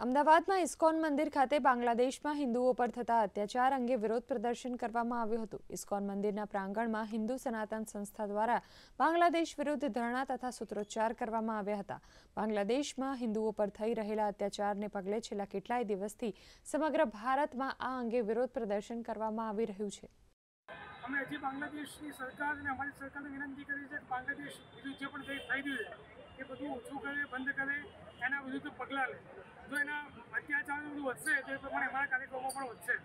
અમદાવાદમાં ઇસ્કોન મંદિર ખાતે બાંગ્લાદેશમાં હિન્દુઓ પર થતા અત્યાચાર અંગે વિરોધ પ્રદર્શન કરવામાં આવ્યું હતું ઇસ્કોન મંદિરના પ્રાંગણમાં હિન્દુ સનાતન સંસ્થા દ્વારા બાંગ્લાદેશ વિરુદ્ધ ધરણા તથા સૂત્રોચ્ચાર કરવામાં આવ્યા હતા બાંગ્લાદેશમાં હિન્દુઓ પર થઈ રહેલા અત્યાચારને પગલે છેલ્લા કેટલાય દિવસથી સમગ્ર ભારતમાં આ અંગે વિરોધ પ્રદર્શન કરવામાં આવી રહ્યું છે અમારી સરકારને વિનંતી કરી છે કે બાંગ્લાદેશ જે પણ થઈ રહ્યું છે એ બધું ઓછું કરે બંધ કરે એના વિરુદ્ધ પગલાં લે જો એના અત્યાચાર બધું વધશે તો એ પ્રમાણે અમારા કાર્યક્રમો પણ વધશે